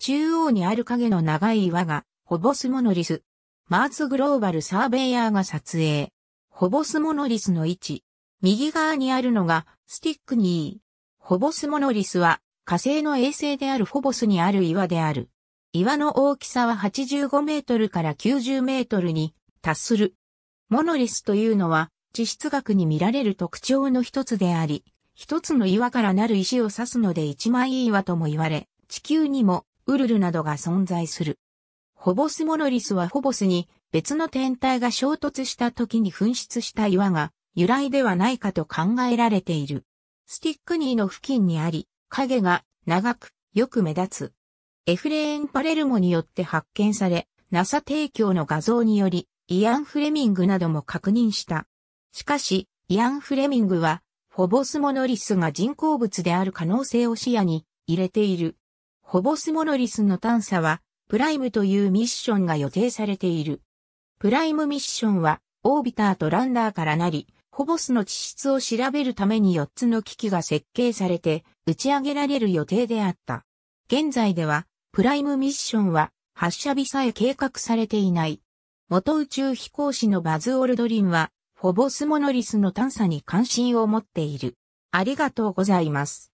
中央にある影の長い岩が、ホボスモノリス。マーツグローバルサーベイヤーが撮影。ホボスモノリスの位置。右側にあるのが、スティックニー。ホボスモノリスは、火星の衛星であるフォボスにある岩である。岩の大きさは85メートルから90メートルに達する。モノリスというのは、地質学に見られる特徴の一つであり、一つの岩からなる石を指すので一枚岩とも言われ、地球にもウルルなどが存在する。ホボスモロリスはホボスに別の天体が衝突した時に噴出した岩が由来ではないかと考えられている。スティックニーの付近にあり、影が長くよく目立つ。エフレーン・パレルモによって発見され、NASA 提供の画像により、イアン・フレミングなども確認した。しかし、イアン・フレミングは、フォボスモノリスが人工物である可能性を視野に入れている。ホボスモロリスの探査は、プライムというミッションが予定されている。プライムミッションは、オービターとランダーからなり、ホボスの地質を調べるために4つの機器が設計されて、打ち上げられる予定であった。現在では、プライムミッションは、発射日さえ計画されていない。元宇宙飛行士のバズ・オルドリンは、ホボスモノリスの探査に関心を持っている。ありがとうございます。